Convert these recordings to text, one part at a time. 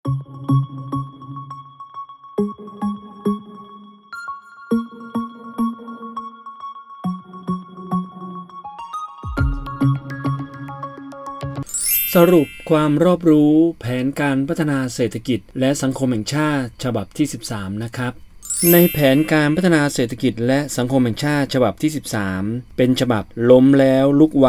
สรุปความรอบรู้แผนการพัฒนาเศรษฐกิจและสังคมแห่งชาติฉบับที่ 13 นะครับ ในแผนการพัฒนาเศรษฐกิจ และสังคมแห่งชาติฉบับที่ 13 เป็นฉบับล้มแล้วลุกไว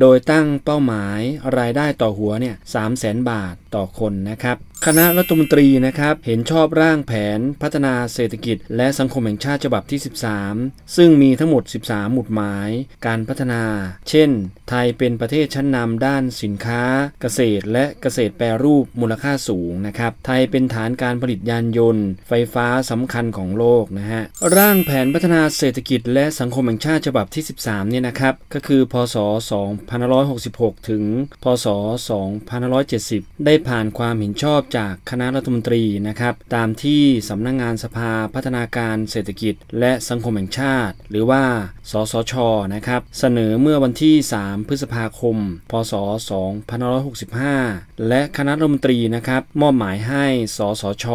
โดยตั้งเป้าหมายรายได้ต่อหัวเนี่ยสามแสนบาทต่อคนนะครับคณะรัฐมนตรีนะครับเห็นชอบร่างแผนพัฒนาเศรษฐกิจ และสังคมแห่งชาติฉบับที่ 13 ซึ่งมีทั้งหมด 13 หมุดหมาย การพัฒนา เช่นไทยเป็นประเทศชั้นนำด้านสินค้า เกษตร และเกษตรแปรรูปมูลค่าสูงนะครับไทยเป็นฐานการผลิตยานยนต์ ไฟฟ้าสำคัญของโลกนะฮะร่างแผนพัฒนาเศรษฐกิจ และสังคมแห่งชาติฉบับที่ 13 เนี่ยนะครับก็คือ พศ 2566 ถึงพศ 2570 ได้ผ่านความเห็นชอบจากคณะรัฐมนตรีนะครับ ตามที่สำนักงงานสภาพัฒนาการเศรษฐกิจและสังคมแห่งชาติ หรือว่าสสชนะครับ เสนอเมื่อวันที่ 3 พฤษภาคม พศ 2565 และคณะรัฐมนตรีนะครับ มอบหมายให้สสช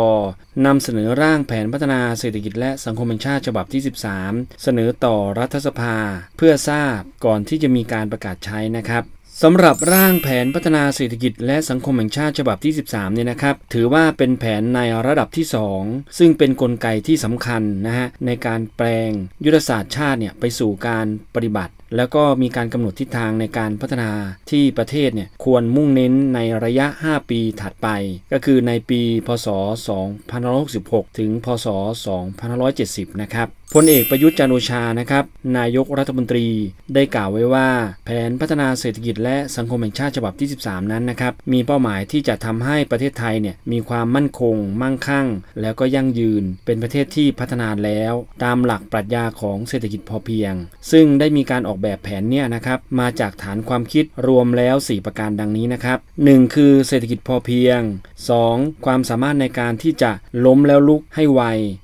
นำเสนอร่างแผนพัฒนาเศรษฐกิจและสังคมแห่งชาติฉบับที่ 13 เสนอต่อรัฐสภาเพื่อทราบก่อนที่จะมีการประกาศใช้นะครับสำหรับร่างแผนพัฒนาเศรษฐกิจและสังคมแห่งชาติฉบับที่ 13เนี่ยนะครับถือว่าเป็นแผนในระดับที่ 2 ซึ่งเป็นนกลไกที่สำคัญนะฮะในการแปลงยุทธศาสตร์ชาติเนี่ยไปสู่การปฏิบัติแล้วก็มีการกำหนดทิศทางในการพัฒนาที่ประเทศเนี่ยควรมุ่งเน้นในระยะ 5 ปีถัดไป ก็คือในปีพศ 2566 ถึงพศ 2570 นะครับพลเอกประยุทธ์จันโอชานะครับนายกรัฐมนตรี ได้กล่าวไว้ว่าแผนพัฒนาเศรษฐกิจและสังคมแห่งชาติฉบับที่ 13 นั้นนะครับมีเป้าหมายที่จะทำให้ประเทศไทยเนี่ยมีความมั่นคงมั่งคั่ง แล้วก็ยั่งยืนเป็นประเทศที่พัฒนาแล้ว ตามหลักปรัชญาของเศรษฐกิจพอเพียง ซึ่งได้มีการออกอกแบบแผนเนี่ยนะครับ มาจากฐานความคิดรวมแล้ว 4 ประการดังนี้นะครับ 1. คือ เศรษฐกิจพอเพียง 2. ความสามารถในการที่จะล้มแล้วลุกให้ไว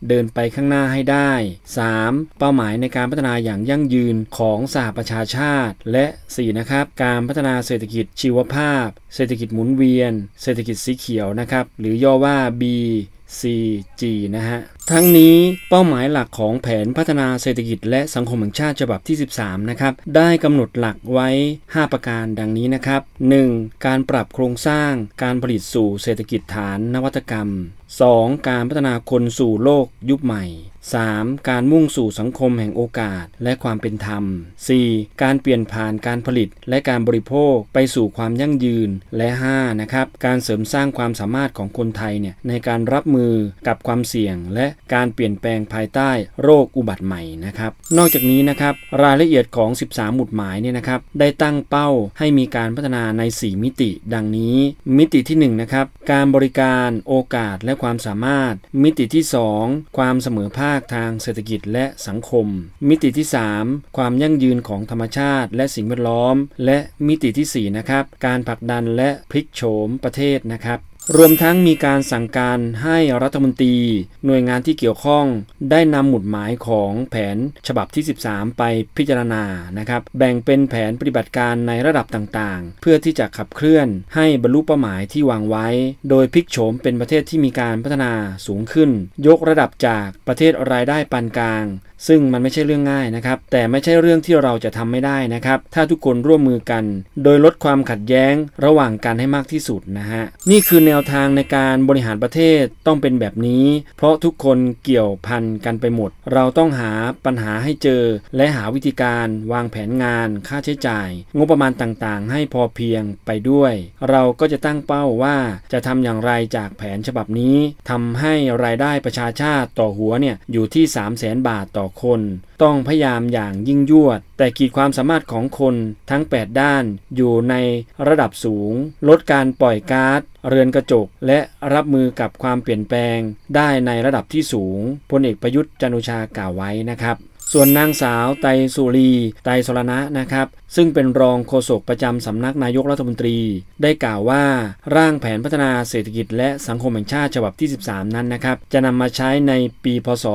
เดินไปข้างหน้าให้ได้ 3. เป้าหมายในการพัฒนาอย่างยั่งยืนของสหประชาชาติ และ 4. นะครับการพัฒนาเศรษฐกิจชีวภาพ เศรษฐกิจหมุนเวียน เศรษฐกิจสีเขียวนะครับ หรือย่อว่า B CG นะฮะทั้งนี้เป้าหมายหลักของแผนพัฒนาเศรษฐกิจและสังคมแห่งชาติฉบับที่ 13นะครับได้กำหนดหลักไว้ 5 ประการดังนี้นะครับ 1. การปรับโครงสร้างการผลิตสู่เศรษฐกิจฐานนวัตกรรม 2. การพัฒนาคนสู่โลกยุคใหม่ 3. การมุ่งสู่สังคมแห่งโอกาสและความเป็นธรรม 4. การเปลี่ยนผ่านการผลิต และการบริโภคไปสู่ความยั่งยืน และ 5. นะครับการเสริมสร้างความสามารถของคนไทยเนี่ยในการรับมือกับความเสี่ยง และการเปลี่ยนแปลงภายใต้โรคอุบัติใหม่นะครับ นอกจากนี้นะครับรายละเอียดของ 13หมุดหมายเนี่ยนะครับได้ตั้งเป้าให้มีการพัฒนาใน 4 มิติ ดังนี้ มิติที่1นะครับการบริการโอกาสและความสามารถ มิติที่ 2 ความเสมอภาคทางเศรษฐกิจและสังคม มิติที่ 3 ความยั่งยืนของธรรมชาติและสิ่งแวดล้อม และมิติที่4นะครับ การผลักดันและพลิกโฉมประเทศนะครับรวมทั้งมีการสั่งการให้รัฐมนตรี หน่วยงานที่เกี่ยวข้อง ได้นำหมุดหมายของแผนฉบับที่ 13 ไปพิจารณานะครับแบ่งเป็นแผนปฏิบัติการในระดับต่างๆ เพื่อที่จะขับเคลื่อนให้บรรลุเป้าหมายที่วางไว้ โดยพลิกโฉมเป็นประเทศที่มีการพัฒนาสูงขึ้น ยกระดับจากประเทศรายได้ปานกลางซึ่งมันไม่ใช่เรื่องง่ายนะครับแต่ไม่ใช่เรื่องที่เราจะทำไม่ได้นะครับถ้าทุกคนร่วมมือกัน โดยลดความขัดแย้งระหว่างกันให้มากที่สุดนะฮะนี่คือแนวทางในการบริหารประเทศต้องเป็นแบบนี้ เพราะทุกคนเกี่ยวพันกันไปหมด เราต้องหาปัญหาให้เจอและหาวิธีการวางแผนงานค่าใช้จ่ายงบประมาณต่างๆ ให้พอเพียงไปด้วย เราก็จะตั้งเป้าว่าจะทำอย่างไรจากแผนฉบับนี้ ทำให้รายได้ประชาชาติต่อหัวเนี่ยอยู่ที่ 3 0 0 0 0 0บาทต่อคน ต้องพยายามอย่างยิ่งยวด แต่ขีดความสามารถของคนทั้ง 8 ด้านอยู่ในระดับสูง ลดการปล่อยก๊าซเรือนกระจก และรับมือกับความเปลี่ยนแปลงได้ในระดับที่สูงพลเอกประยุทธ์จันโอชากล่าวไว้นะครับส่วนนางสาว ไตสุรี ไตสรณะนะครับ ซึ่งเป็นรองโฆษกประจำสำนักนายกรัฐมนตรี ได้กล่าวว่าร่างแผนพัฒนาเศรษฐกิจและสังคมแห่งชาติฉบับที่ 13 นั้นนะครับจะนำมาใช้ในปีพศ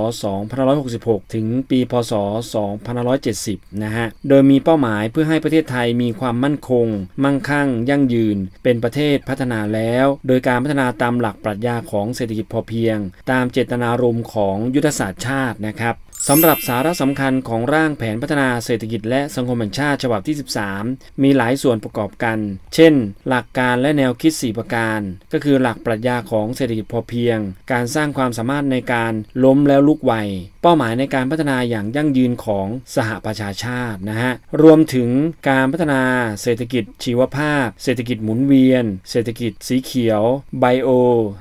2566 ถึงปีพศ 2570นะฮะโดยมีเป้าหมายเพื่อให้ประเทศไทยมีความมั่นคงมั่งคั่ง ยั่งยืน เป็นประเทศพัฒนาแล้วโดยการพัฒนาตามหลักปรัชญาของเศรษฐกิจพอเพียง ตามเจตนารมณ์ของยุทธศาสตร์ชาตินะครับสำหรับสาระสำคัญของร่างแผนพัฒนาเศรษฐกิจและสังคมแห่งชาติฉบับที่ 13 มีหลายส่วนประกอบกัน เช่นหลักการและแนวคิด 4 ประการ ก็คือหลักปรัชญาของเศรษฐกิจพอเพียง การสร้างความสามารถในการล้มแล้วลุกไว เป้าหมายในการพัฒนาอย่างยั่งยืนของสหประชาชาติ นะฮะ รวมถึงการพัฒนาเศรษฐกิจชีวภาพ เศรษฐกิจหมุนเวียนเศรษฐกิจสีเขียวไบโอ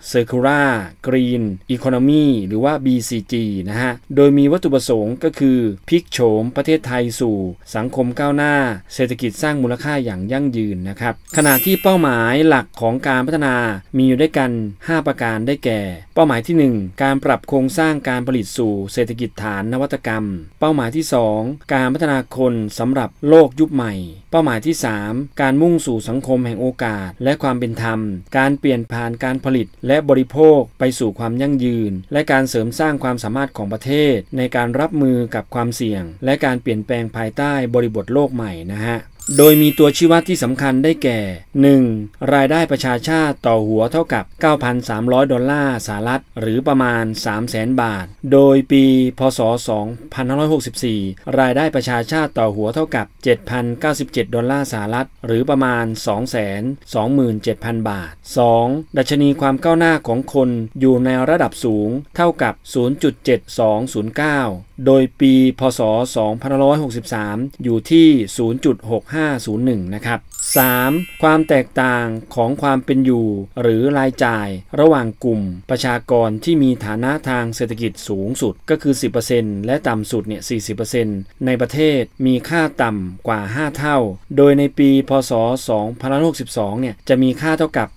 เซอร์คูล่ากรีนอีโคโนมีหรือว่า BCG นะฮะโดยมีวัตถุตุประสงค์ก็คือพลิกโฉมประเทศไทยสู่ สังคมก้าวหน้า เศรษฐกิจสร้างมูลค่าอย่างยั่งยืนนะครับขณะที่เป้าหมายหลักของการพัฒนามีอยู่ด้วยกัน 5 ประการได้แก่ เป้าหมายที่ 1 การปรับโครงสร้างการผลิตสู่ เศรษฐกิจฐานนวัตกรรม เป้าหมายที่ 2 การพัฒนาคนสำหรับโลกยุคใหม่ เป้าหมายที่ 3 การมุ่งสู่สังคมแห่งโอกาส และความเป็นธรรม การเปลี่ยนผ่านการผลิต และบริโภคไปสู่ความยั่งยืน และการเสริมสร้างความสามารถของประเทศในการการรับมือกับความเสี่ยง และการเปลี่ยนแปลงภายใต้บริบทโลกใหม่นะฮะโดยมีตัวชี้วัดที่สำคัญได้แก่ 1. รายได้ประชาชาติต่อหัวเท่ากับ 9,300 ดอลลาร์สหรัฐหรือประมาณ 300,000 บาท โดยปี พศ 2564 รายได้ประชาชาติต่อหัวเท่ากับ 7,097 ดอลลาร์สหรัฐ หรือประมาณ 227,000 บาท 2. ดัชนีความก้าวหน้าของคนอยู่ในระดับสูงเท่ากับ 0.7209 โดยปี พศ 2563 อยู่ที่ 0.65 5 0 1นะครับ 3. ความแตกต่างของความเป็นอยู่หรือรายจ่ายระหว่างกลุ่มประชากรที่มีฐานะทางเศรษฐกิจสูงสุดก็คือ 10%และต่ำสุดเนี่ย40%ในประเทศมีค่าต่ำกว่า 5 เท่าโดยในปีพศ2062เนี่ยจะมีค่าเท่ากับ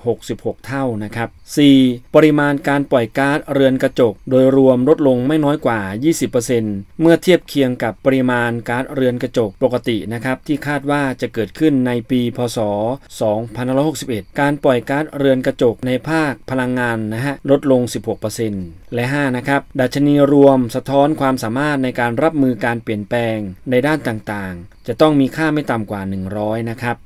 5.66 เท่านะครับ 4. ปริมาณการปล่อยก๊าซเรือนกระจก โดยรวมลดลงไม่น้อยกว่า 20%เมื่อเทียบเคียงกับปริมาณก๊าซเรือนกระจกปกตินะครับ ที่คาดว่าจะเกิดขึ้นในปีพศ2561 การปล่อยก๊าซเรือนกระจกในภาคพลังงานนะฮะลดลง 16%และ5นะครับดัชนีรวมสะท้อนความสามารถในการรับมือการเปลี่ยนแปลงในด้านต่างๆ จะต้องมีค่าไม่ต่ำกว่า 100 นะครับ